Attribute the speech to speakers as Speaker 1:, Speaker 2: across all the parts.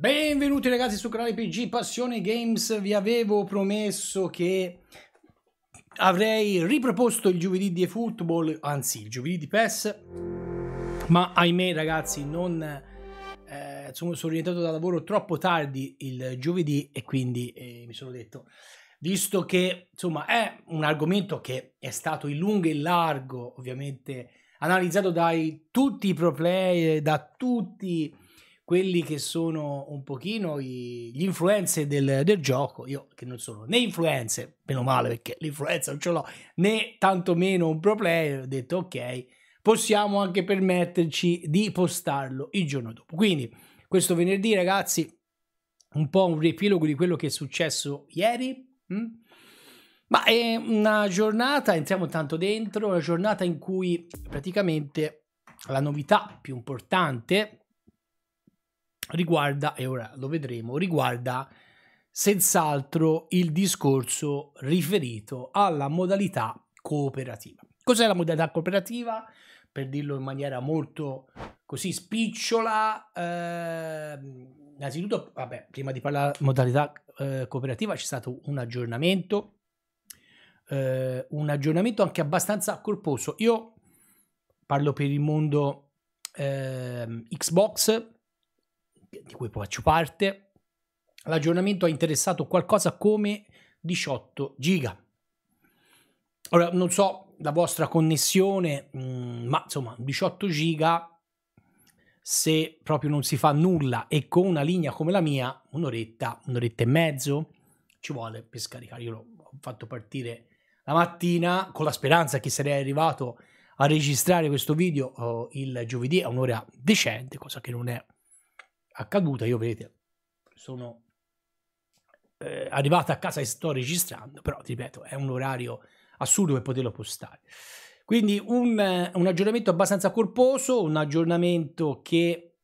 Speaker 1: Benvenuti ragazzi sul canale PG Passione Games, vi avevo promesso che avrei riproposto il giovedì di football, anzi il giovedì di PES, ma ahimè ragazzi non, eh, sono, sono rientrato da lavoro troppo tardi il giovedì e quindi eh, mi sono detto, visto che insomma è un argomento che è stato in lungo e in largo ovviamente analizzato da tutti i pro player, da tutti quelli che sono un pochino i, gli influencer del, del, gioco, io che non sono né influencer, meno male perché l'influenza non ce l'ho, né tantomeno un pro player, ho detto ok, possiamo anche permetterci di postarlo il giorno dopo. Quindi questo venerdì ragazzi, un po' un riepilogo di quello che è successo ieri, mh? Hm? ma è una giornata, entriamo tanto dentro, una giornata in cui praticamente la novità più importante riguarda, e ora lo vedremo, riguarda senz'altro il discorso riferito alla modalità cooperativa. Cos'è la modalità cooperativa? Per dirlo in maniera molto così spicciola, eh, innanzitutto, vabbè, prima di parlare di modalità eh, cooperativa c'è stato un aggiornamento, eh, un aggiornamento anche abbastanza corposo. Io parlo per il mondo ehm, Xbox, di cui faccio parte, l'aggiornamento ha interessato qualcosa come 18 giga. Ora, non so la vostra connessione, mm, ma insomma, 18 giga se proprio non si fa nulla e con una linea come la mia, un'oretta, un'oretta e mezzo ci vuole per scaricare. Io l'ho fatto partire la mattina con la speranza che sarei arrivato a registrare questo video oh, il giovedì a un'ora decente, cosa che non è accaduta, io vedete, sono eh, arrivato a casa e sto registrando, però ti ripeto, è un orario assurdo per poterlo postare. Quindi un, eh, un aggiornamento abbastanza corposo, un aggiornamento che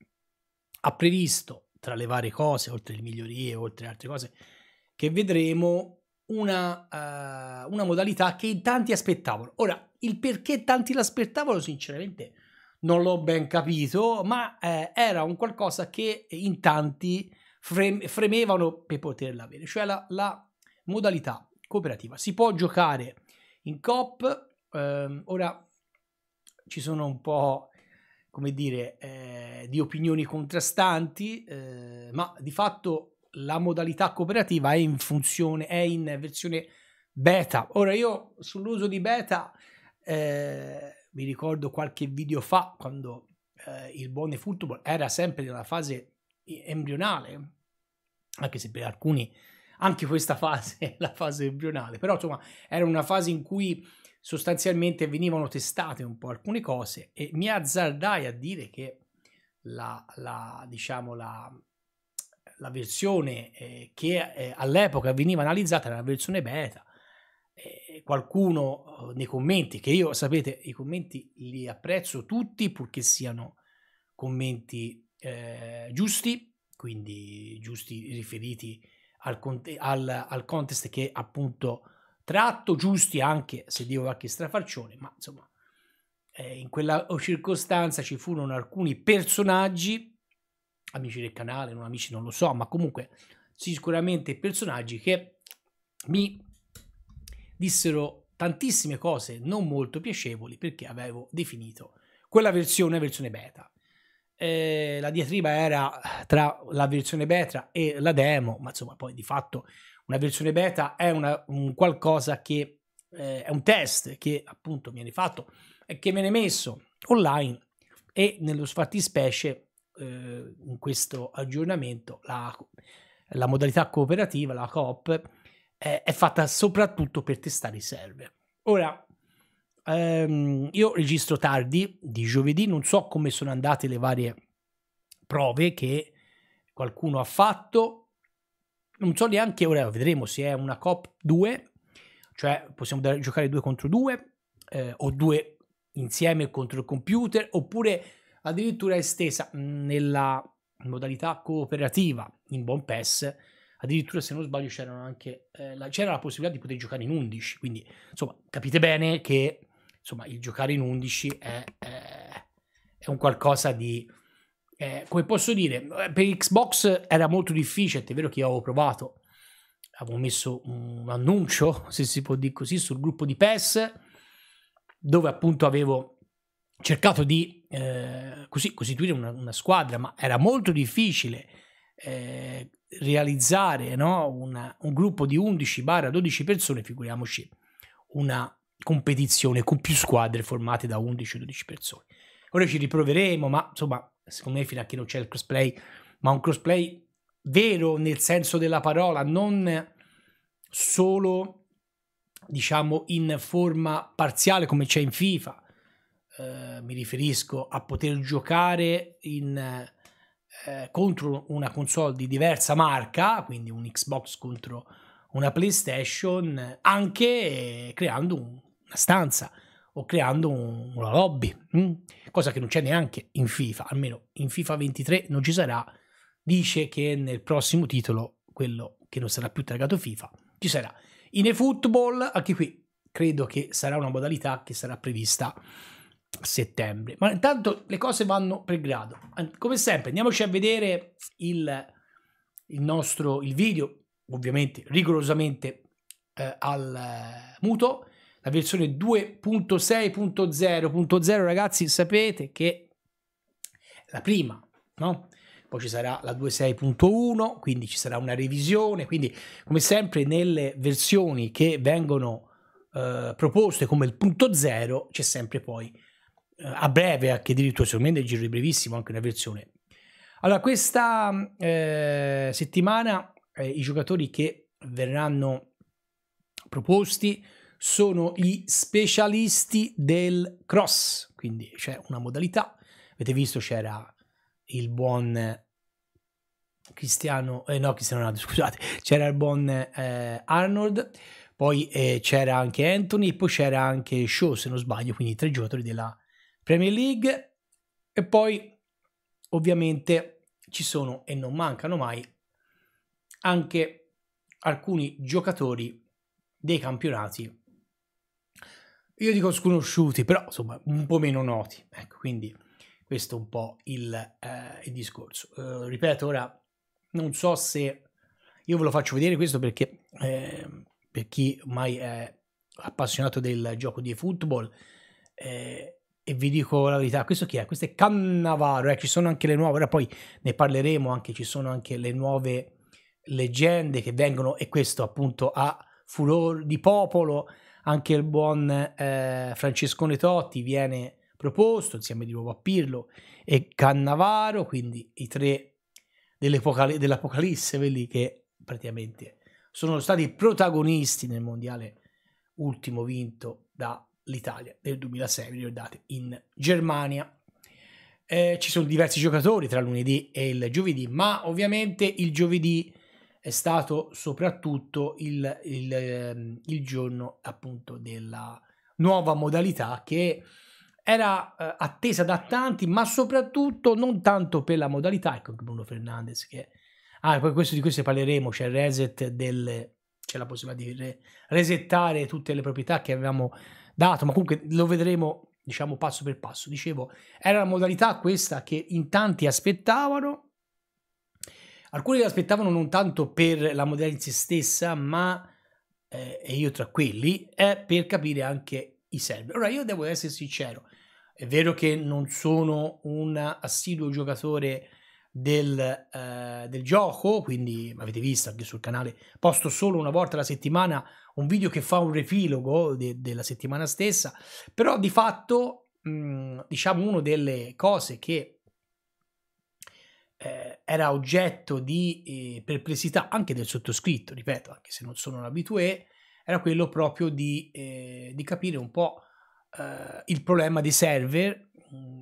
Speaker 1: ha previsto, tra le varie cose, oltre le migliorie, oltre altre cose, che vedremo una, uh, una modalità che in tanti aspettavano. Ora, il perché tanti l'aspettavano, sinceramente, non l'ho ben capito, ma eh, era un qualcosa che in tanti frem- fremevano per poterla avere, cioè la, la, modalità cooperativa. Si può giocare in COP, ehm, ora ci sono un po' come dire, eh, di opinioni contrastanti, eh, ma di fatto la modalità cooperativa è in funzione, è in versione beta. Ora io sull'uso di beta eh, mi ricordo qualche video fa quando eh, il Bone Football era sempre nella fase embrionale, anche se per alcuni anche questa fase è la fase embrionale, però insomma era una fase in cui sostanzialmente venivano testate un po' alcune cose e mi azzardai a dire che la, la diciamo la, la versione eh, che eh, all'epoca veniva analizzata era la versione beta, eh, qualcuno eh, nei commenti, che io sapete, i commenti li apprezzo tutti purché siano commenti eh, giusti, quindi giusti riferiti al, conte- al, al, contest che appunto tratto, giusti anche se devo qualche strafalcione, ma insomma eh, in quella oh, circostanza ci furono alcuni personaggi, amici del canale, non amici non lo so, ma comunque sicuramente personaggi che mi dissero tantissime cose non molto piacevoli perché avevo definito quella versione versione beta. Eh, la diatriba era tra la versione beta e la demo, ma insomma poi di fatto una versione beta è una, un qualcosa che eh, è un test che appunto viene fatto e che viene messo online e nello sfattispecie eh, in questo aggiornamento la, la modalità cooperativa, la coop, eh, è fatta soprattutto per testare i server. Ora, ehm, io registro tardi di giovedì, non so come sono andate le varie prove che qualcuno ha fatto, non so neanche ora, vedremo se è una COP 2, cioè possiamo giocare 2 contro 2 eh, o 2 insieme contro il computer oppure addirittura estesa nella modalità cooperativa in buon PES addirittura se non sbaglio c'erano anche, eh, la, c'era la possibilità di poter giocare in 11, quindi insomma capite bene che insomma, il giocare in 11 è, è, è un qualcosa di... Eh, come posso dire, eh, per Xbox era molto difficile, è vero che io avevo provato, avevo messo un annuncio, se si può dire così, sul gruppo di PES, dove appunto avevo cercato di eh, così, costituire una, una, squadra, ma era molto difficile eh, realizzare no, una, un gruppo di 11-12 persone, figuriamoci una competizione con più squadre formate da 11-12 persone. Ora ci riproveremo, ma insomma, secondo me fino a che non c'è il crossplay, ma un crossplay vero nel senso della parola, non solo diciamo in forma parziale come c'è in FIFA. Eh, mi riferisco a poter giocare in eh, contro una console di diversa marca, quindi un Xbox contro una PlayStation, anche eh, creando un, una stanza o creando un, una lobby, mm? cosa che non c'è neanche in FIFA, almeno in FIFA 23 non ci sarà. Dice che nel prossimo titolo, quello che non sarà più targato FIFA, ci sarà. In eFootball, anche qui credo che sarà una modalità che sarà prevista settembre. Ma intanto le cose vanno per grado. Come sempre, andiamoci a vedere il, il nostro il video, ovviamente rigorosamente eh, al eh, muto. La versione 2.6.0.0, ragazzi, sapete che la prima, no? Poi ci sarà la 2.6.1, quindi ci sarà una revisione. Quindi, come sempre, nelle versioni che vengono eh, proposte come il punto zero, c'è sempre poi eh, a breve, anche addirittura sicuramente me giro di brevissimo, anche una versione. Allora, questa eh, settimana eh, i giocatori che verranno proposti sono gli specialisti del cross, quindi c'è una modalità. Avete visto c'era il buon Cristiano, eh, no Cristiano Ronaldo, scusate, c'era il buon eh, Arnold, poi eh, c'era anche Anthony, poi c'era anche Shaw se non sbaglio, quindi tre giocatori della Premier League e poi ovviamente ci sono e non mancano mai anche alcuni giocatori dei campionati io dico sconosciuti però insomma un po' meno noti ecco quindi questo è un po' il, eh, il discorso eh, ripeto ora non so se io ve lo faccio vedere questo perché eh, per chi mai è appassionato del gioco di football eh, e vi dico la verità, questo chi è? Questo è Cannavaro, eh, ci sono anche le nuove, ora poi ne parleremo, anche ci sono anche le nuove leggende che vengono e questo appunto a furor di popolo, anche il buon eh, Francescone Totti viene proposto insieme di nuovo a Pirlo e Cannavaro, quindi i tre dell'Apocalisse, dell'Apocalisse quelli che praticamente sono stati protagonisti nel mondiale ultimo vinto da l'Italia del 2006, vi ricordate, in Germania. Eh, ci sono diversi giocatori tra lunedì e il giovedì, ma ovviamente il giovedì è stato soprattutto il, il, ehm, il giorno appunto della nuova modalità che era eh, attesa da tanti, ma soprattutto non tanto per la modalità, ecco Bruno Fernandez che... Ah, poi questo, di questo parleremo, c'è cioè il reset del... c'è la possibilità di re, resettare tutte le proprietà che avevamo dato, ma comunque lo vedremo diciamo passo per passo. Dicevo, era la modalità questa che in tanti aspettavano, alcuni aspettavano non tanto per la modalità in se stessa, ma, eh, e io tra quelli, è per capire anche i server. Ora io devo essere sincero, è vero che non sono un assiduo giocatore del, eh, del, gioco, quindi avete visto anche sul canale, posto solo una volta alla settimana un video che fa un refilogo de della settimana stessa, però di fatto mh, mm, diciamo una delle cose che eh, era oggetto di eh, perplessità anche del sottoscritto, ripeto, anche se non sono un abitué, era quello proprio di, eh, di capire un po' eh, il problema dei server. Mh, mm,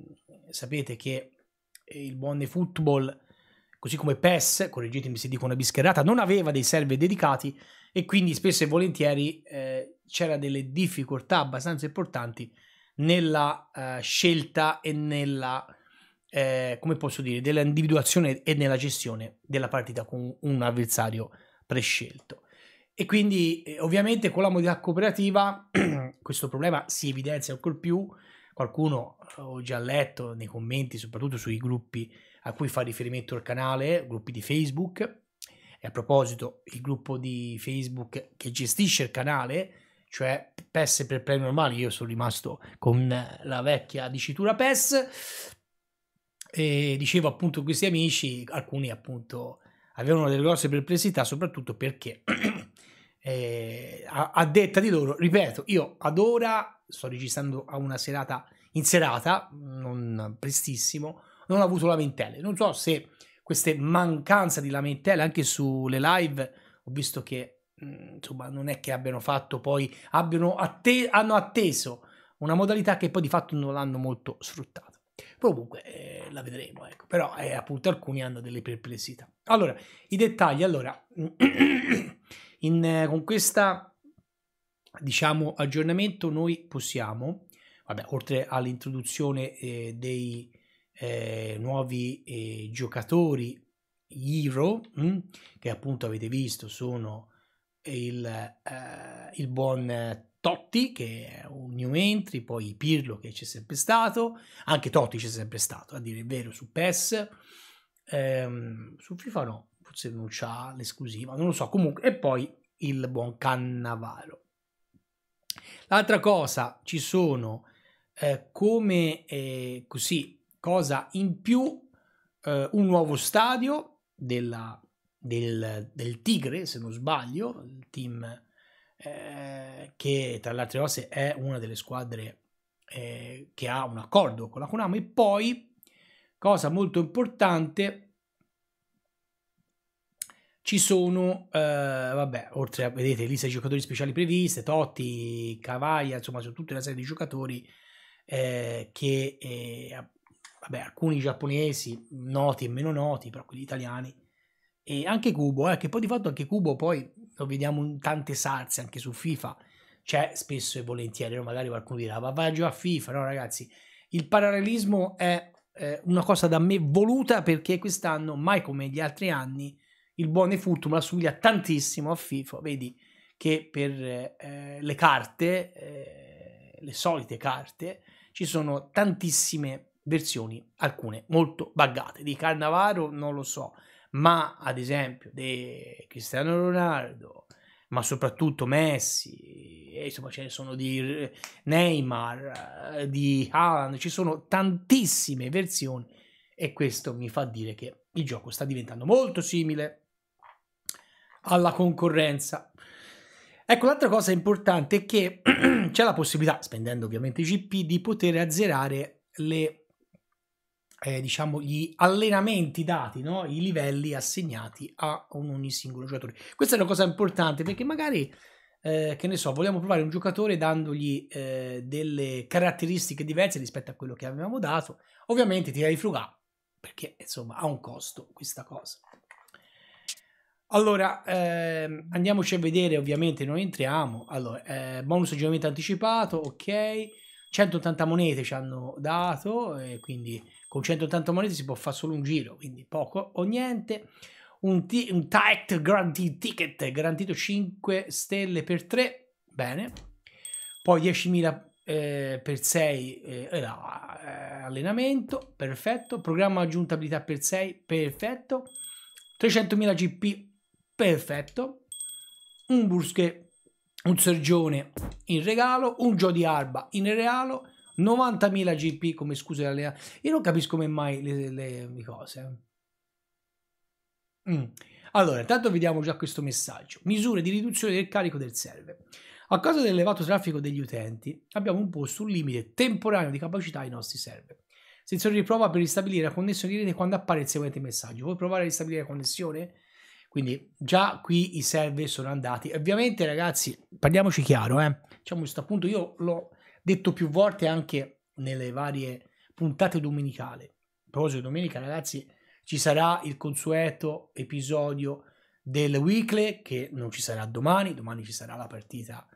Speaker 1: sapete che il buon football, così come PES, correggetemi se dico una bischerata, non aveva dei server dedicati e quindi spesso e volentieri eh, c'era delle difficoltà abbastanza importanti nella eh, scelta e nella, eh, come posso dire, dell'individuazione e nella gestione della partita con un avversario prescelto. E quindi eh, ovviamente con la modalità cooperativa questo problema si evidenzia ancor più Qualcuno eh, ho già letto nei commenti, soprattutto sui gruppi a cui fa riferimento il canale, gruppi di Facebook. E a proposito, il gruppo di Facebook che gestisce il canale, cioè PES per premi normali, io sono rimasto con la vecchia dicitura PES. E dicevo appunto questi amici, alcuni appunto avevano delle grosse perplessità, soprattutto perché eh, a, a, detta di loro, ripeto, io ad ora sto registrando a una serata in serata, non prestissimo, non ho avuto lamentele. Non so se queste mancanze di lamentele anche sulle live, ho visto che mm, insomma non è che abbiano fatto poi, abbiano atte- hanno atteso una modalità che poi di fatto non l'hanno molto sfruttata. Comunque eh, la vedremo, ecco. però eh, appunto alcuni hanno delle perplessità. Allora, i dettagli, allora... In, eh, con questa, diciamo, aggiornamento noi possiamo, vabbè, oltre all'introduzione eh, dei eh, nuovi eh, giocatori Hero, mh, mm, che appunto avete visto sono il, eh, il buon Totti, che è un new entry, poi Pirlo che c'è sempre stato, anche Totti c'è sempre stato, a dire il vero, su PES, ehm, su FIFA no, forse non c'ha l'esclusiva, non lo so, comunque, e poi il buon Cannavaro. L'altra cosa, ci sono eh, come eh, così, cosa in più, eh, un nuovo stadio della, del, del, Tigre, se non sbaglio, il team eh, che tra le altre cose è una delle squadre eh, che ha un accordo con la Konami, e poi, cosa molto importante, ci sono, eh, vabbè, oltre a, vedete, lista di giocatori speciali previste, Totti, Cavaia, insomma, sono tutta una serie di giocatori eh, che, eh, vabbè, alcuni giapponesi, noti e meno noti, però quelli italiani, e anche Cubo, eh, che poi di fatto anche Cubo poi lo vediamo in tante salse anche su FIFA, c'è spesso e volentieri, no? magari qualcuno dirà, ma va giù a FIFA, no ragazzi, il parallelismo è eh, una cosa da me voluta perché quest'anno, mai come gli altri anni, il buon Efutum assomiglia tantissimo a FIFA, vedi che per eh, le carte, eh, le solite carte, ci sono tantissime versioni, alcune molto buggate. Di Carnavaro non lo so, ma ad esempio di Cristiano Ronaldo, ma soprattutto Messi, e insomma ce ne sono di Neymar, eh, di Haaland, ci sono tantissime versioni e questo mi fa dire che il gioco sta diventando molto simile alla concorrenza. Ecco, l'altra cosa importante è che c'è la possibilità, spendendo ovviamente i GP, di poter azzerare le, eh, diciamo, gli allenamenti dati, no? i livelli assegnati a ogni singolo giocatore. Questa è una cosa importante perché magari, eh, che ne so, vogliamo provare un giocatore dandogli eh, delle caratteristiche diverse rispetto a quello che avevamo dato. Ovviamente tira di frugare perché insomma ha un costo questa cosa. Allora, ehm, andiamoci a vedere, ovviamente noi entriamo. Allora, eh, bonus aggiornamento anticipato, ok. 180 monete ci hanno dato, eh, quindi con 180 monete si può fare solo un giro, quindi poco o niente. Un, t- un tight guaranteed ticket, garantito 5 stelle per 3, bene. Poi 10.000 eh, per 6 eh, no, eh, allenamento, perfetto. Programma aggiuntabilità per 6, perfetto. 300.000 GP perfetto, un Busquet, un Sergione in regalo, un Jody Arba in regalo, 90.000 GP come scusa dell'allenatore. Io non capisco come mai le, le, le cose. Eh. Mm. Allora, intanto vediamo già questo messaggio. Misure di riduzione del carico del server. A causa dell'elevato traffico degli utenti, abbiamo imposto un limite temporaneo di capacità ai nostri server. Sensore di prova per ristabilire la connessione di rete quando appare il seguente messaggio. Vuoi provare a ristabilire la connessione? Quindi già qui i serve sono andati. Ovviamente ragazzi, parliamoci chiaro, eh. diciamo questo appunto io l'ho detto più volte anche nelle varie puntate domenicali. A proposito di domenica ragazzi, ci sarà il consueto episodio del weekly che non ci sarà domani, domani ci sarà la partita,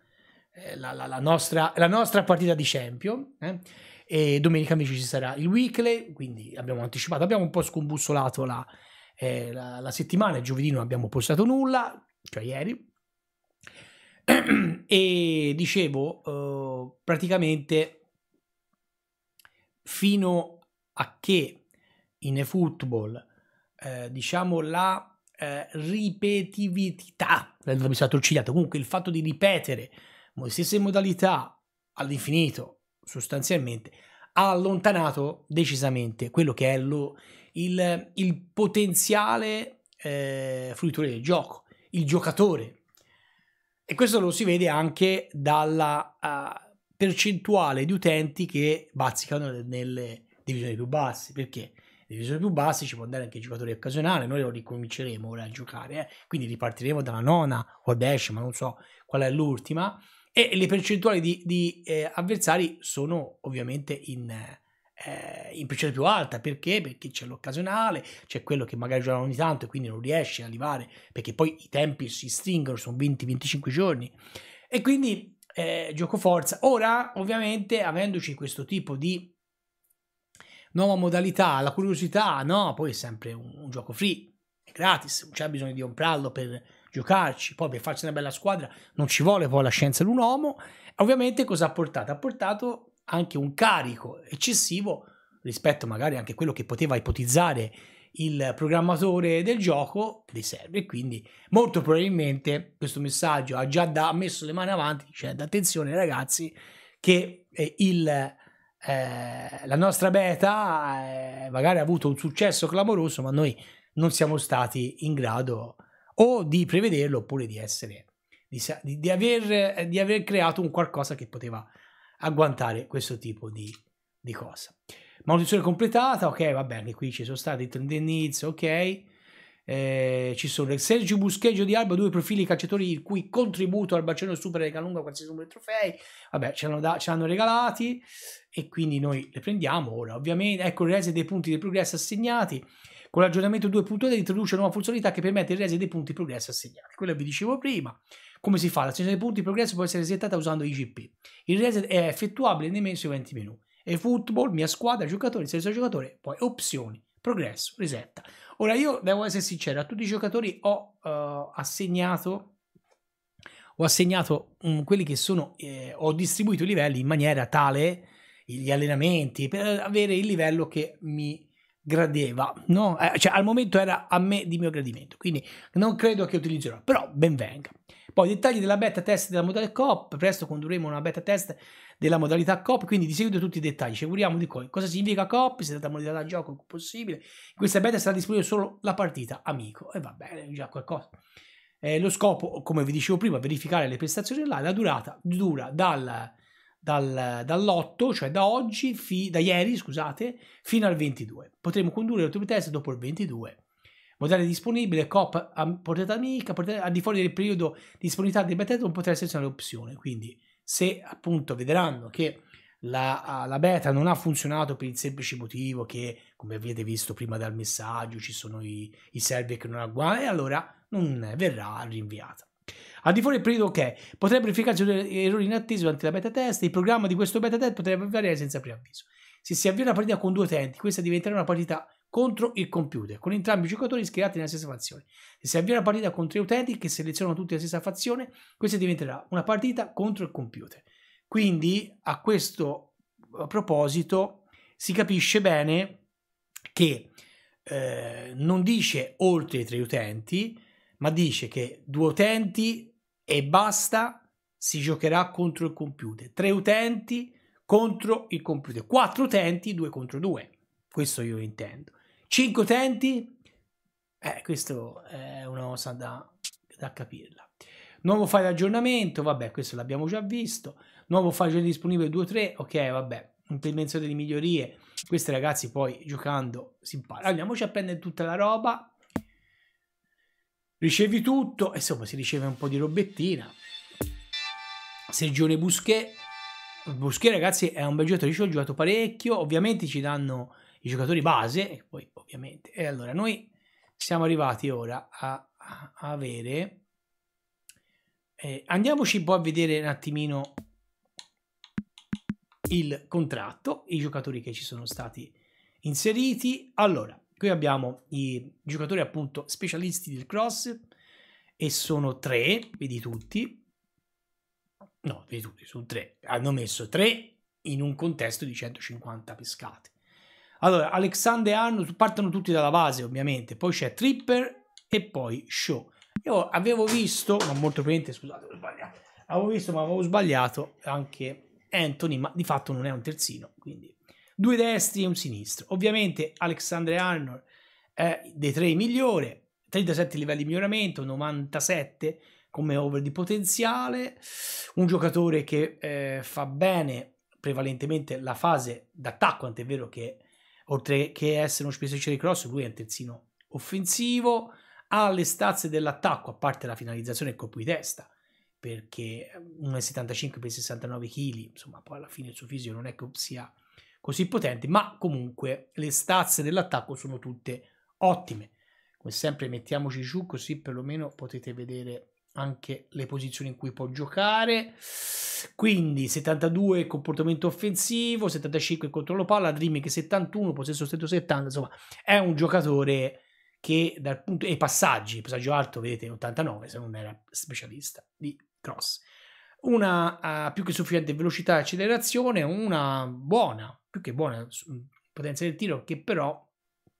Speaker 1: eh, la, la, la, nostra, la, nostra, partita di Champion eh? e domenica invece ci sarà il weekly, quindi abbiamo anticipato, abbiamo un po' scombussolato la, eh, la, la, settimana, giovedì non abbiamo postato nulla, cioè ieri, e dicevo eh, praticamente fino a che in eFootball eh, diciamo la eh, ripetività, mi sono attorcigliato, comunque il fatto di ripetere le stesse modalità all'infinito sostanzialmente ha allontanato decisamente quello che è lo, il, il, potenziale eh, fruitore del gioco, il giocatore. E questo lo si vede anche dalla uh, percentuale di utenti che bazzicano nelle divisioni più basse. Perché? divisioni più basse ci può andare anche il giocatore occasionale. Noi lo ricominceremo ora a giocare, eh? quindi ripartiremo dalla nona o decima, non so qual è l'ultima e le percentuali di, di eh, avversari sono ovviamente in, eh, in percentuale più alta perché? Perché c'è l'occasionale, c'è quello che magari gioca ogni tanto e quindi non riesce ad arrivare perché poi i tempi si stringono, sono 20-25 giorni e quindi eh, gioco forza. Ora ovviamente avendoci questo tipo di nuova modalità, la curiosità, no, poi è sempre un, un gioco free, è gratis, non c'è bisogno di comprarlo per giocarci. Poi per farci una bella squadra non ci vuole poi la scienza di un uomo. Ovviamente cosa ha portato? Ha portato anche un carico eccessivo rispetto magari anche a quello che poteva ipotizzare il programmatore del gioco dei server. Quindi molto probabilmente questo messaggio ha già da, messo le mani avanti dicendo attenzione ragazzi che eh, il... Eh, la nostra beta eh, magari ha avuto un successo clamoroso, ma noi non siamo stati in grado di o di prevederlo oppure di essere di, di, aver, eh, di aver creato un qualcosa che poteva agguantare questo tipo di, di cosa manutenzione completata ok va bene qui ci sono stati i tendiniz ok eh, ci sono il Sergio Buscheggio di Alba, due profili calciatori il cui contributo al Barcellona supera di calunga lunga qualsiasi numero di trofei. Vabbè, ce l'hanno, da, ce l'hanno regalati e quindi noi le prendiamo ora. Ovviamente, ecco il rese dei punti del progresso assegnati. Con l'aggiornamento 2.3 introduce una nuova funzionalità che permette il reset dei punti progresso assegnati. Quello che vi dicevo prima. Come si fa? L'azione dei punti progresso può essere resettata usando IGP. Il reset è effettuabile nei mesi 20 menu. E football, mia squadra, giocatore, stesso giocatore, poi opzioni, progresso, resetta. Ora io devo essere sincero, a tutti i giocatori ho uh, assegnato ho assegnato um, quelli che sono eh, ho distribuito i livelli in maniera tale gli allenamenti per avere il livello che mi gradeva, no? eh, cioè al momento era a me di mio gradimento, quindi non credo che utilizzerò, però ben venga. Poi dettagli della beta test della modalità COP, presto condurremo una beta test della modalità COP, quindi di seguito tutti i dettagli, ci auguriamo di coi. Cosa significa COP? se è di modalità da gioco possibile, in questa beta sarà disponibile solo la partita, amico, e va bene, già qualcosa. Eh, lo scopo, come vi dicevo prima, verificare le prestazioni online, la durata dura dal dal, dall'8, cioè da oggi, fi, da ieri, scusate, fino al 22. Potremo condurre l'ultimo test dopo il 22. Modale disponibile, COP a portata amica, portata, al di fuori del periodo di disponibilità del beta non potrà essere un'opzione. Quindi se appunto vedranno che la, la, beta non ha funzionato per il semplice motivo che, come avete visto prima dal messaggio, ci sono i, i server che non agguano e allora non verrà rinviata. Al di fuori del periodo ok, potrebbe verificarsi un er-, errore inatteso durante la beta test, il programma di questo beta test potrebbe variare senza preavviso. Se si avvia una partita con due utenti, questa diventerà una partita contro il computer, con entrambi i giocatori schierati nella stessa fazione. Se si avvia una partita con tre utenti che selezionano tutti la stessa fazione, questa diventerà una partita contro il computer. Quindi, a questo proposito, si capisce bene che eh, non dice oltre i tre utenti, ma dice che due utenti e basta si giocherà contro il computer. Tre utenti contro il computer. Quattro utenti, due contro due. Questo io intendo. Cinque utenti, eh, questo è una cosa da, da capirla. Nuovo file aggiornamento, vabbè, questo l'abbiamo già visto. Nuovo file disponibile 2-3? ok, vabbè, implementazione di migliorie. Queste ragazzi poi giocando si impara. Andiamoci a prendere tutta la roba ricevi tutto, e insomma si riceve un po' di robettina. Sergione Busquet, Busquet ragazzi è un bel giocatore, ci ho giocato parecchio, ovviamente ci danno i giocatori base, e poi ovviamente, e allora noi siamo arrivati ora a, a avere, eh, andiamoci po' a vedere un attimino il contratto, i giocatori che ci sono stati inseriti, allora Qui abbiamo i giocatori appunto specialisti del cross e sono tre, vedi tutti. No, vedi tutti, sono tre. Hanno messo tre in un contesto di 150 pescate. Allora, Alexander Arnold partono tutti dalla base ovviamente, poi c'è Tripper e poi Show. Io avevo visto, ma molto probabilmente, scusate, ho sbagliato. avevo visto ma avevo sbagliato anche Anthony, ma di fatto non è un terzino, quindi due destri e un sinistro. Ovviamente Alexandre Arnold è dei tre migliore, 37 livelli di miglioramento, 97 come over di potenziale, un giocatore che eh, fa bene prevalentemente la fase d'attacco, tant'è vero che oltre che essere uno spessore di cross, lui è un terzino offensivo, ha le stazze dell'attacco, a parte la finalizzazione e il colpo di testa, perché 1,75 per 69 kg, insomma poi alla fine il suo fisico non è che sia così potenti, ma comunque le stazze dell'attacco sono tutte ottime. Come sempre mettiamoci giù così perlomeno potete vedere anche le posizioni in cui può giocare. Quindi 72 comportamento offensivo, 75 controllo palla, Dreaming 71, possesso stretto 70, insomma è un giocatore che dal punto e passaggi, passaggio alto vedete 89 se non era specialista di cross. Una uh, più che sufficiente velocità e accelerazione, una buona più che buona potenza del tiro che però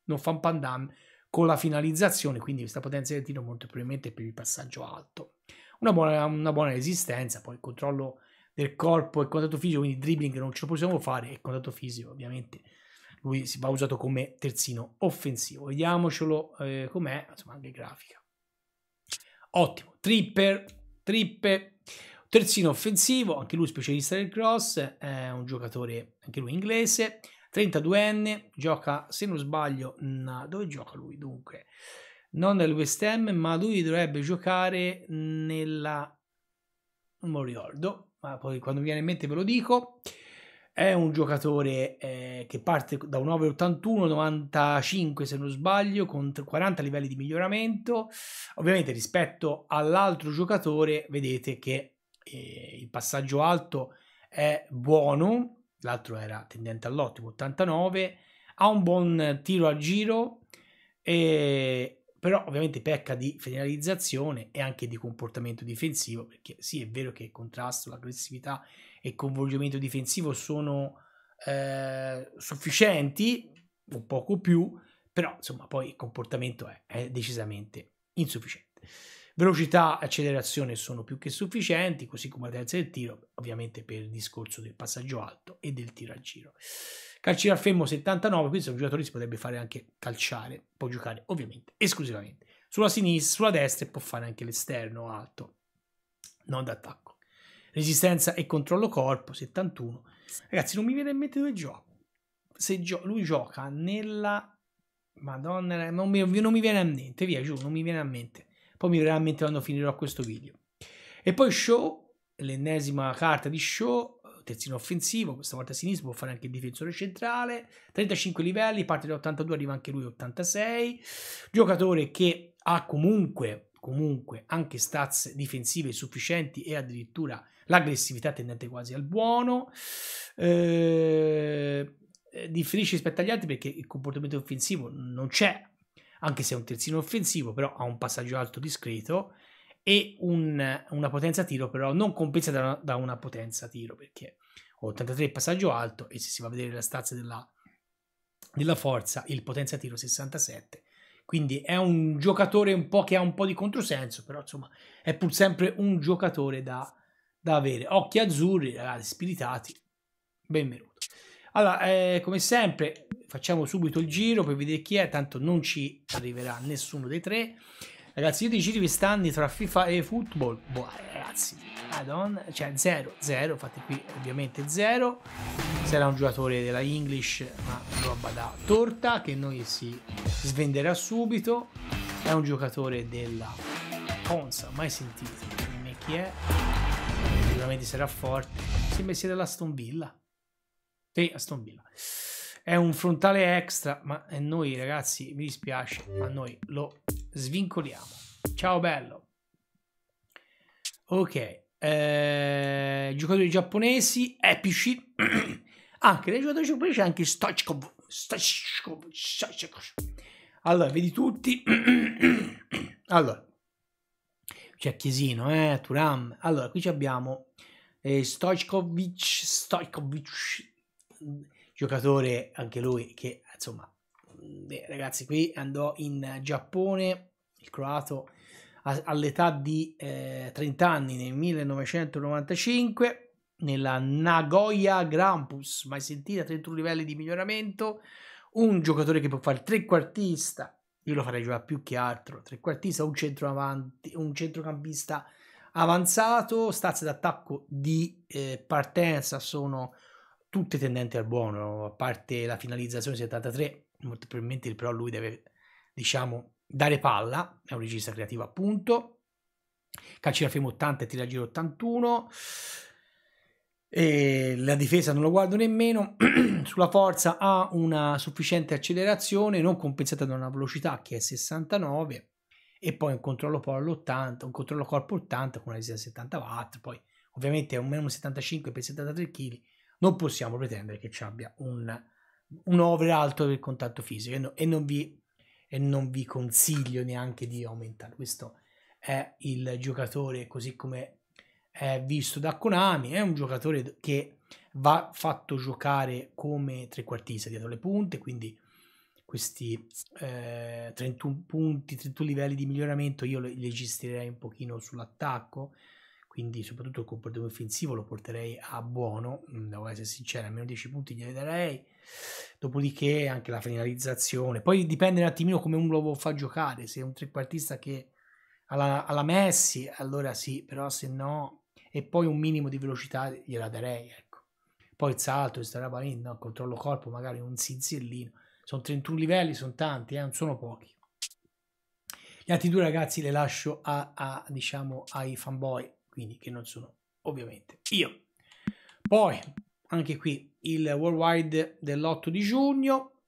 Speaker 1: non fa un pandan con la finalizzazione, quindi questa potenza del tiro molto probabilmente per il passaggio alto. Una buona, una buona resistenza, poi il controllo del corpo e contatto fisico, quindi dribbling non ce lo possiamo fare e contatto fisico ovviamente lui si va usato come terzino offensivo. Vediamocelo eh, com'è, insomma anche grafica. Ottimo, tripper, trippe Terzino offensivo, anche lui specialista del cross, è un giocatore anche lui inglese, 32enne, gioca se non sbaglio, no, dove gioca lui dunque? Non nel West Ham, ma lui dovrebbe giocare nella... non me lo ricordo, ma poi quando mi viene in mente ve lo dico. È un giocatore eh, che parte da un 981 95 se non sbaglio, con 40 livelli di miglioramento. Ovviamente rispetto all'altro giocatore vedete che eh, il passaggio alto è buono, l'altro era tendente all'ottimo, 89, ha un buon tiro a giro, e, però ovviamente pecca di finalizzazione e anche di comportamento difensivo, perché sì è vero che il contrasto, l'aggressività e il coinvolgimento difensivo sono eh, sufficienti, un poco più, però insomma poi il comportamento è, è decisamente insufficiente. Velocità e accelerazione sono più che sufficienti, così come la terza del tiro, ovviamente per il discorso del passaggio alto e del tiro a giro. Calci al fermo 79, quindi se un giocatore si potrebbe fare anche calciare, può giocare ovviamente esclusivamente sulla sinistra, sulla destra e può fare anche l'esterno alto, non d'attacco. Resistenza e controllo corpo 71. Ragazzi, non mi viene in mente dove gioco. Se gio- lui gioca nella Madonna, non mi, non mi viene a mente, via giù, non mi viene a mente poi mi verrà in mente quando finirò questo video. E poi Show l'ennesima carta di Show terzino offensivo, questa volta a sinistra, può fare anche il difensore centrale, 35 livelli, parte da 82, arriva anche lui 86, giocatore che ha comunque, comunque anche stats difensive sufficienti e addirittura l'aggressività tendente quasi al buono, eh, differisce rispetto agli altri perché il comportamento offensivo non c'è, anche se è un terzino offensivo, però ha un passaggio alto discreto e un, una potenza tiro però non compensa da, da una potenza tiro perché 83 passaggio alto e se si va a vedere la stazza della, della forza il potenza tiro 67 quindi è un giocatore un po' che ha un po' di controsenso però insomma è pur sempre un giocatore da, da avere occhi azzurri ragazzi spiritati benvenuto allora, eh, come sempre, facciamo subito il giro per vedere chi è, tanto non ci arriverà nessuno dei tre. Ragazzi, io dei giri quest'anni tra FIFA e football, boh, ragazzi, madonna, cioè 0, 0. infatti qui ovviamente zero. Sarà un giocatore della English, ma roba da torta, che noi si svenderà subito. È un giocatore della Ponza, mai sentito, di me chi è. Sicuramente sarà forte. Sembra sia dell'Aston Villa e Aston Villa. È un frontale extra, ma noi ragazzi, mi dispiace, ma noi lo svincoliamo. Ciao bello. Ok, eh, giocatori giapponesi, epici. anche dei giocatori giapponesi, c'è anche Stoichkov. Stoichkov, Stoichkov. Allora, vedi tutti. allora, c'è Chiesino, eh, Turam. Allora, qui abbiamo eh, Stojkovic, Stojkovic, giocatore anche lui che insomma beh, mm, ragazzi qui andò in Giappone il croato all'età di eh, 30 anni nel 1995 nella Nagoya Grampus mai sentita 31 livelli di miglioramento un giocatore che può fare trequartista io lo farei giocare più che altro trequartista un centroavanti un centrocampista avanzato stazze d'attacco di eh, partenza sono tutte tendenti al buono, a parte la finalizzazione 73, molto probabilmente però lui deve, diciamo, dare palla, è un regista creativo appunto, calci da fermo 80 e tira giro 81, e la difesa non lo guardo nemmeno, sulla forza ha una sufficiente accelerazione, non compensata da una velocità che è 69, e poi un controllo pollo 80, un controllo corpo 80 con una resistenza 74, poi ovviamente è un meno 75 per 73 kg, non possiamo pretendere che ci abbia un, un over alto del contatto fisico e, no, e, non vi, e non vi consiglio neanche di aumentare. Questo è il giocatore così come è visto da Konami, è un giocatore che va fatto giocare come trequartista dietro le punte, quindi questi eh, 31 punti, 31 livelli di miglioramento io li gestirei un pochino sull'attacco, quindi soprattutto il comportamento offensivo lo porterei a buono, mm, devo essere sincero, almeno 10 punti gli darei, dopodiché anche la finalizzazione, poi dipende un attimino come uno lo fa giocare, se è un trequartista che alla, alla Messi allora sì, però se no, e poi un minimo di velocità gliela darei, ecco. poi il salto, questa roba lì, no? controllo corpo, magari un zizzillino, sono 31 livelli, sono tanti, eh? non sono pochi. Gli altri due ragazzi le lascio a, a, diciamo, ai fanboy quindi che non sono ovviamente io. Poi anche qui il worldwide dell'8 di giugno,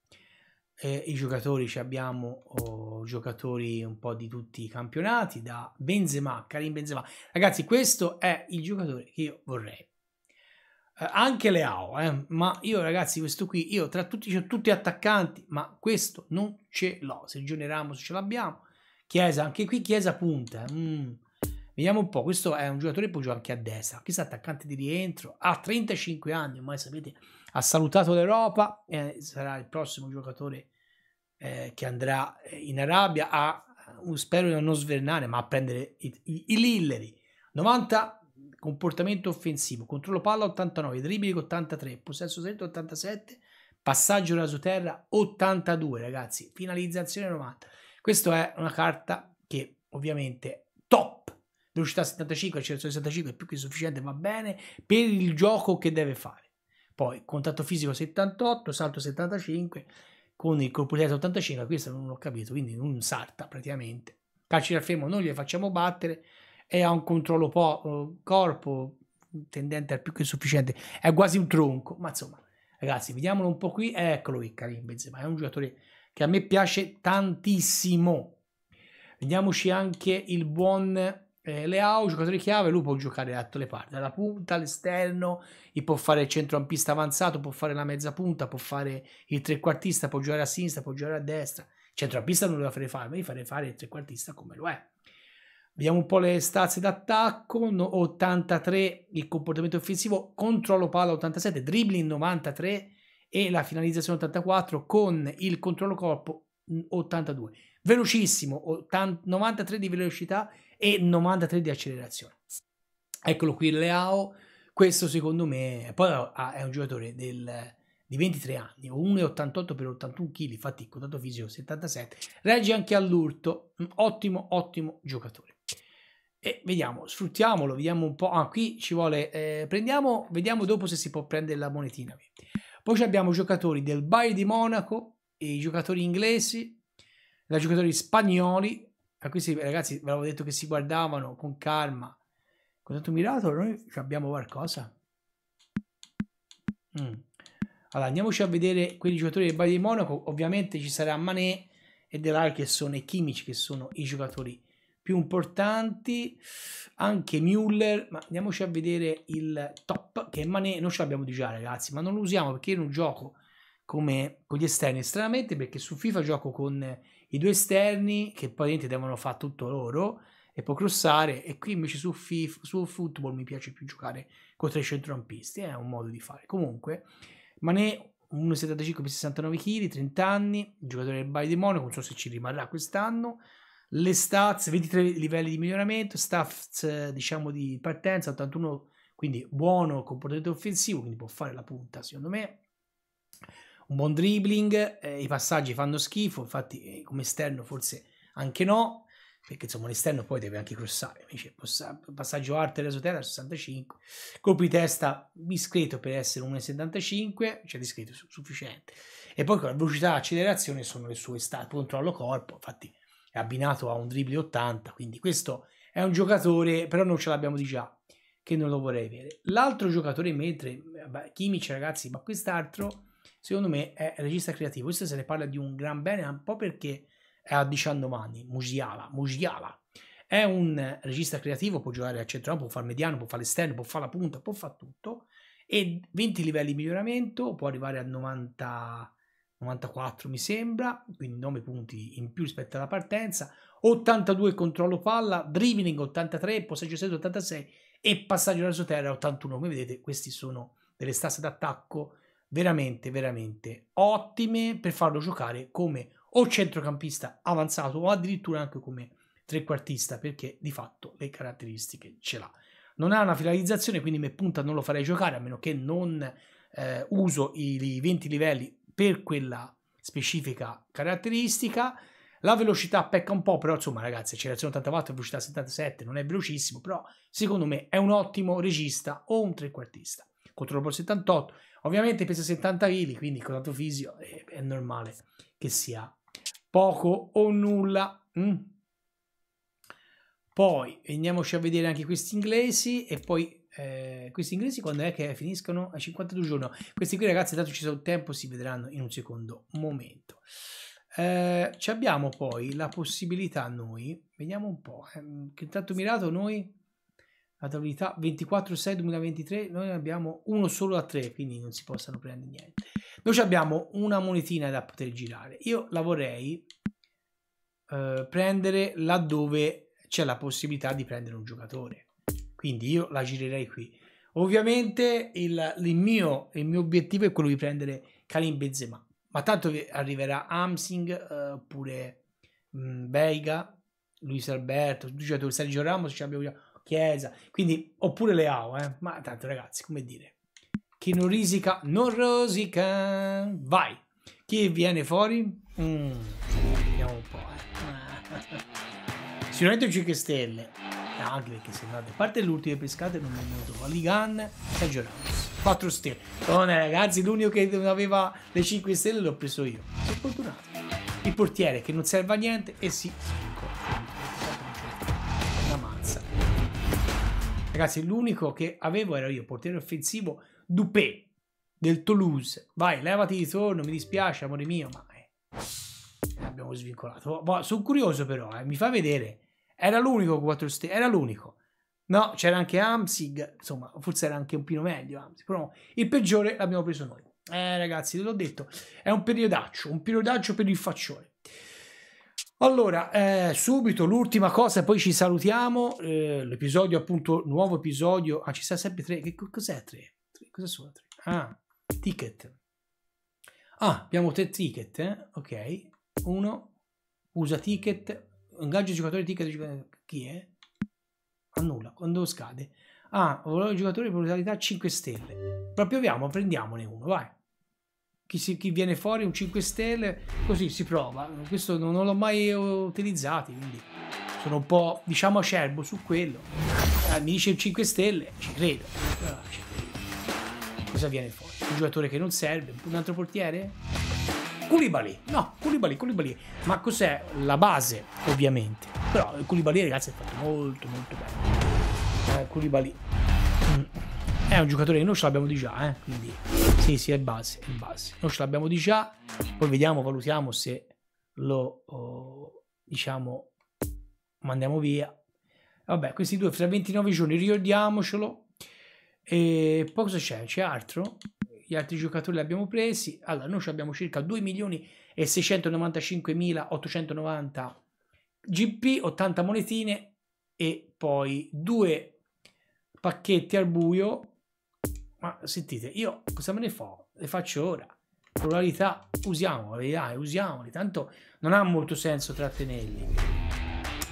Speaker 1: eh, i giocatori ci abbiamo oh, giocatori un po' di tutti i campionati, da Benzema, Karim Benzema. Ragazzi, questo è il giocatore che io vorrei. Eh, anche Leao, eh, ma io ragazzi questo qui, io tra tutti, ho tutti attaccanti, ma questo non ce l'ho. Se Sergio Ramos ce l'abbiamo. Chiesa, anche qui Chiesa punta. Eh, mm. Vediamo un po', questo è un giocatore che può giocare anche a destra, chissà attaccante di rientro, ha 35 anni, ormai sapete, ha salutato l'Europa, eh, sarà il prossimo giocatore eh, che andrà eh, in Arabia a, eh, spero di non svernare, ma a prendere i, i, i Lilleri. 90 comportamento offensivo, controllo palla 89, dribbling 83, possesso stretto 87, passaggio rasoterra 82, ragazzi, finalizzazione 90. Questa è una carta che ovviamente top velocità 75, accelerazione 65 è più che sufficiente, va bene per il gioco che deve fare. Poi contatto fisico 78, salto 75, con il colpo di 85, questo non l'ho capito, quindi non salta praticamente. Calci al fermo non gli facciamo battere e ha un controllo po- eh, corpo tendente al più che sufficiente, è quasi un tronco, ma insomma, ragazzi, vediamolo un po' qui, eccolo qui Karim Benzema, è un giocatore che a me piace tantissimo. Vediamoci anche il buon eh, Leao, giocatore chiave, lui può giocare da tutte le parti, dalla punta all'esterno, può fare il centroampista avanzato, può fare la mezza punta, può fare il trequartista, può giocare a sinistra, può giocare a destra. Centroampista non lo deve fare fare, ma gli fare fare il trequartista come lo è. Vediamo un po' le stazze d'attacco, 83 il comportamento offensivo, controllo palla 87, dribbling 93 e la finalizzazione 84 con il controllo corpo 82 velocissimo, 80, 93 di velocità e 93 di accelerazione. Eccolo qui Leao, questo secondo me, poi ah, ah, è un giocatore del, di 23 anni, 1,88 per 81 kg, infatti contatto fisico 77, regge anche all'urto, mm, ottimo, ottimo giocatore. E vediamo, sfruttiamolo, vediamo un po'. Ah, qui ci vuole, eh, prendiamo, vediamo dopo se si può prendere la monetina. Poi abbiamo giocatori del Bayern di Monaco, i giocatori inglesi, da giocatori spagnoli a questi ragazzi ve l'avevo detto che si guardavano con calma con tanto mirato noi abbiamo qualcosa mm. allora andiamoci a vedere quei giocatori del Bayern di Monaco ovviamente ci sarà Mané e Delay che sono i chimici che sono i giocatori più importanti anche Müller ma andiamoci a vedere il top che è Mané non ce l'abbiamo di già ragazzi ma non lo usiamo perché io non gioco come con gli esterni stranamente perché su FIFA gioco con i due esterni che poi devono fare tutto loro e può crossare e qui invece su, FIFA, su football mi piace più giocare con tre centrompisti, è un modo di fare. Comunque, Mané 1,75 per 69 kg, 30 anni, giocatore del Bayern di Monaco, non so se ci rimarrà quest'anno. Le stats, 23 livelli di miglioramento, stats diciamo di partenza 81, quindi buono comportamento offensivo, quindi può fare la punta secondo me un buon dribbling, eh, i passaggi fanno schifo, infatti eh, come esterno forse anche no, perché insomma l'esterno poi deve anche crossare, invece passaggio arte reso terra 65, colpi di testa discreto per essere 1,75, cioè discreto sufficiente, e poi con la velocità e accelerazione sono le sue stat, controllo corpo, infatti è abbinato a un dribbling 80, quindi questo è un giocatore, però non ce l'abbiamo di già, che non lo vorrei avere. L'altro giocatore mentre, chimici ragazzi, ma quest'altro secondo me è regista creativo. Questo se ne parla di un gran bene, un po' perché è a 19 anni, Musiala, Musiala. È un regista creativo, può giocare a centro, può fare mediano, può fare esterno, può fare la punta, può fare tutto. E 20 livelli di miglioramento, può arrivare a 90, 94 mi sembra, quindi 9 punti in più rispetto alla partenza. 82 controllo palla, dribbling 83, possesso 6 86 e passaggio verso terra 81. Come vedete questi sono delle stasse d'attacco veramente, veramente ottime per farlo giocare come o centrocampista avanzato o addirittura anche come trequartista perché di fatto le caratteristiche ce l'ha. Non ha una finalizzazione, quindi me punta non lo farei giocare a meno che non eh, uso i, i 20 livelli per quella specifica caratteristica. La velocità pecca un po', però insomma ragazzi, accelerazione 84 velocità 77 non è velocissimo, però secondo me è un ottimo regista o un trequartista. Controllo 78, Ovviamente pesa 70 kg, quindi con lato fisio è, è, normale che sia poco o nulla. Mm. Poi andiamoci a vedere anche questi inglesi e poi eh, questi inglesi quando è che finiscono? A 52 giorni. Questi qui ragazzi, dato ci sono tempo, si vedranno in un secondo momento. Eh, abbiamo poi la possibilità noi, vediamo un po', eh, che tanto mirato noi la totalità 24-6 2023 noi ne abbiamo uno solo da 3 quindi non si possono prendere niente noi abbiamo una monetina da poter girare io la vorrei eh, prendere laddove c'è la possibilità di prendere un giocatore quindi io la girerei qui ovviamente il, il, mio, il mio obiettivo è quello di prendere Karim Benzema ma tanto arriverà Amsing eh, oppure mh, mm, Beiga Luis Alberto Sergio Ramos ci abbiamo già Chiesa, quindi, oppure Leao, eh? ma tanto ragazzi, come dire, chi non risica, non rosica, vai, chi viene fuori, mm, vediamo un po', eh. sicuramente 5 Stelle, anche perché se andate a parte l'ultimo pescate non mi è venuto Valigan, Sergio Ramos, 4 Stelle, oh, ragazzi, l'unico che non aveva le 5 Stelle l'ho preso io, sono fortunato, il portiere che non serve a niente, e si... sì, Ragazzi, l'unico che avevo era io, portiere offensivo Dupé del Toulouse. Vai, levati di torno, mi dispiace, amore mio, ma eh, abbiamo svincolato. Boh, sono curioso però, eh, mi fa vedere. Era l'unico 4 stelle, era l'unico. No, c'era anche Amsig, insomma, forse era anche un pino meglio Amsig, però il peggiore l'abbiamo preso noi. Eh ragazzi, te l'ho detto, è un periodaccio, un periodaccio per il faccione. Allora, eh, subito l'ultima cosa, poi ci salutiamo. Eh, l'episodio, appunto, nuovo episodio. Ah, ci sta sempre tre. Che cos'è tre? tre? Cosa sono tre? Ah, ticket. Ah, abbiamo tre ticket. Eh? Ok, uno usa ticket, Ingaggio giocatore ticket. Chi è? Annulla quando scade. Ah, volevo giocatore di probabilità 5 stelle. Proprio prendiamone uno, vai chi, si, chi, viene fuori un 5 stelle, così si prova. Questo non, non l'ho mai utilizzato, quindi sono un po', diciamo, acerbo su quello. Eh, mi dice il 5 stelle, ci credo. Cosa viene fuori? Un giocatore che non serve? Un altro portiere? Culibali, no, Culibali, Culibali. Ma cos'è? La base, ovviamente. Però Culibali, ragazzi, è fatto molto, molto bene. Eh, Culibali. Mm. È un giocatore che noi ce l'abbiamo di già, eh, quindi sì, sì, è base, è base. Noi ce l'abbiamo di già, poi vediamo, valutiamo se lo, oh, diciamo, mandiamo via. Vabbè, questi due fra 29 giorni, ricordiamocelo. E poi cosa c'è? C'è altro? Gli altri giocatori li abbiamo presi. Allora, noi abbiamo circa 2 milioni e 695.890 GP, 80 monetine e poi due pacchetti al buio ma sentite, io cosa me ne fo? Le faccio ora. Pluralità, usiamoli, eh, dai, usiamoli. Tanto non ha molto senso trattenerli.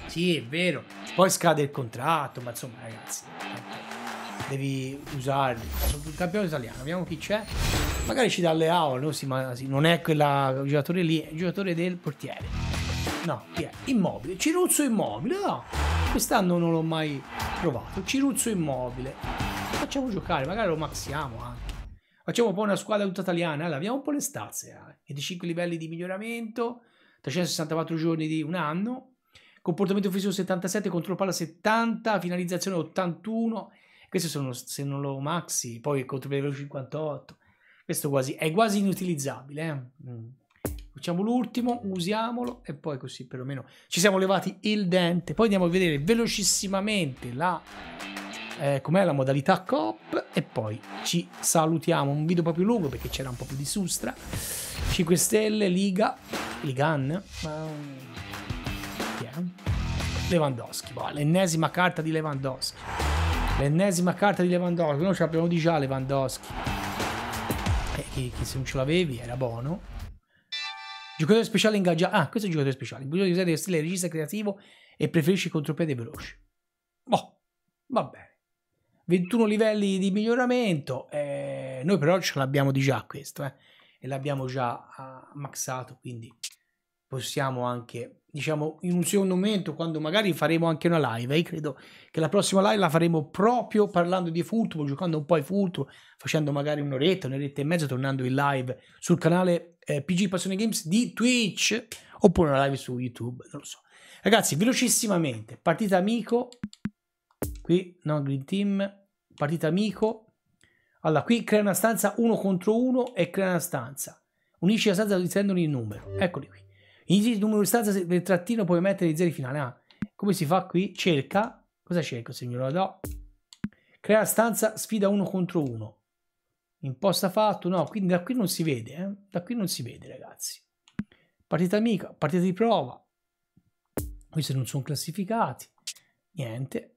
Speaker 1: Sì, è vero. Poi scade il contratto, ma insomma, ragazzi, devi usarli. Il campione italiano, vediamo chi c'è. Magari ci dà le aule, no? sì, ma sì, non è quel giocatore lì, è il giocatore del portiere. No, chi è? Immobile. Ciruzzo Immobile, no. Quest'anno non l'ho mai provato. Ciruzzo Immobile facciamo giocare, magari lo maxiamo anche. Facciamo un po' una squadra tutta italiana, allora abbiamo un po' le stazze, eh. 25 livelli di miglioramento, 364 giorni di un anno, comportamento fisico 77, controllo palla 70, finalizzazione 81, questo sono se non lo maxi, poi il controllo 58, questo quasi, è quasi inutilizzabile. Eh. Mm. Facciamo l'ultimo, usiamolo e poi così perlomeno ci siamo levati il dente. Poi andiamo a vedere velocissimamente la eh, com'è la modalità coop e poi ci salutiamo. Un video proprio lungo perché c'era un po' più di sustra. 5 stelle, Liga, Ligan, Yeah. Lewandowski, boh, l'ennesima carta di Lewandowski. L'ennesima carta di Lewandowski, noi ce l'abbiamo di già Lewandowski. Eh, che, che se non ce l'avevi era buono. Giocatore speciale ingaggiato. Ah, questo è il giocatore speciale. Il giocatore di stile regista creativo e preferisce contropiede veloci. Boh, vabbè. 21 livelli di miglioramento, eh, noi però ce l'abbiamo di già questo eh, e l'abbiamo già ah, maxato, quindi possiamo anche, diciamo, in un secondo momento, quando magari faremo anche una live, eh, credo che la prossima live la faremo proprio parlando di football, giocando un po' ai football, facendo magari un'oretta, un'oretta e mezza, tornando in live sul canale eh, PG Passione Games di Twitch oppure una live su YouTube, non lo so. Ragazzi, velocissimamente, partita amico, qui, no, Green Team, partita amico. Allora, qui crea una stanza uno contro uno e crea una stanza. Unisci la stanza utilizzandone il numero. Eccoli qui. Inizi il numero di stanza del trattino puoi mettere i zeri finale. Ah, come si fa qui? Cerca. Cosa cerco, signor Do? Crea stanza sfida uno contro uno. Imposta fatto. No, quindi da qui non si vede. Eh? Da qui non si vede, ragazzi. Partita amica, partita di prova. Questi non sono classificati. Niente.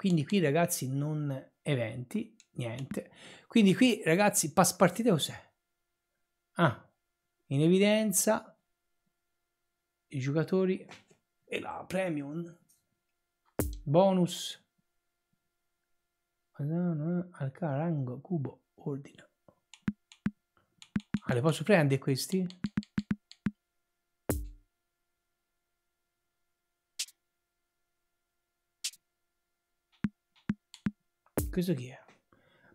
Speaker 1: Quindi qui, ragazzi, non eventi, niente. Quindi qui ragazzi, pass partite cos'è? Ah, in evidenza, i giocatori e la premium, bonus, al rango, cubo, ordina. Ah, le posso prendere questi? Questo chi è?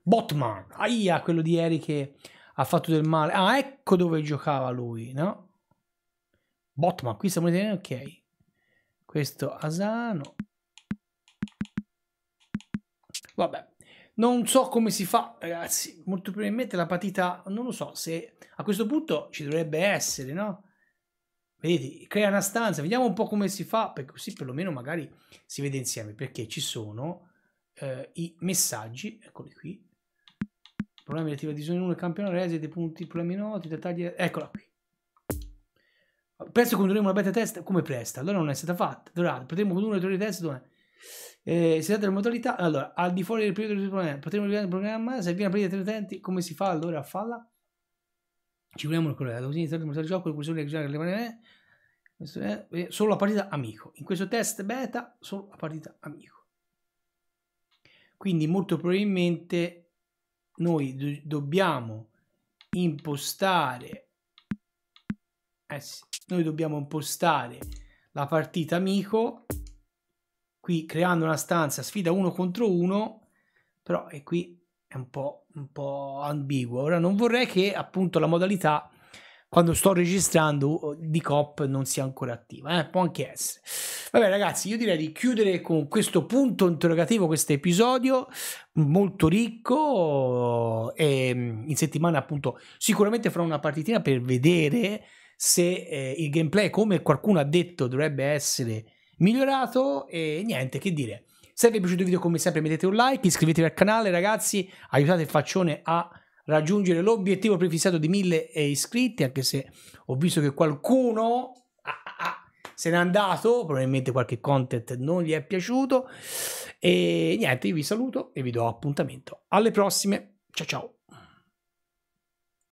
Speaker 1: Botman. Aia, quello di ieri che ha fatto del male. Ah, ecco dove giocava lui, no? Botman, qui stiamo tenendo, ok. Questo Asano. Vabbè, non so come si fa, ragazzi. Molto probabilmente la partita, non lo so, se a questo punto ci dovrebbe essere, no? Vedete, crea una stanza, vediamo un po' come si fa, perché così perlomeno magari si vede insieme, perché ci sono eh, i messaggi, eccoli qui, problemi relativi a divisione 1 del campione resi dei punti, problemi noti, dettagli, eccola qui. Penso che condurremo una beta test come presta, allora non è stata fatta, allora, potremo condurre teorie test dove... Eh, se date le modalità, allora, al di fuori del periodo di programma, potremo rivedere il programma, se viene a prendere utenti, come si fa allora a farla? Ci curiamo il correlato, così iniziare il gioco, conclusione regionale che le eh, questo è eh, solo la partita amico. In questo test beta, solo la partita amico. Quindi molto probabilmente noi do dobbiamo impostare, eh sì, noi dobbiamo impostare la partita amico, qui creando una stanza sfida uno contro uno, però e qui è un po', un po' ambiguo. Ora non vorrei che appunto la modalità quando sto registrando oh, di COP non sia ancora attiva, eh? può anche essere. Vabbè, ragazzi, io direi di chiudere con questo punto interrogativo questo episodio molto ricco. E mm, in settimana, appunto, sicuramente farò una partitina per vedere se eh, il gameplay, come qualcuno ha detto, dovrebbe essere migliorato. E niente, che dire. Se vi è piaciuto il video, come sempre, mettete un like, iscrivetevi al canale, ragazzi, aiutate il faccione a raggiungere l'obiettivo prefissato di 1000 eh, iscritti, anche se ho visto che qualcuno se n'è andato, probabilmente qualche content non gli è piaciuto e niente, io vi saluto e vi do appuntamento alle prossime. Ciao ciao.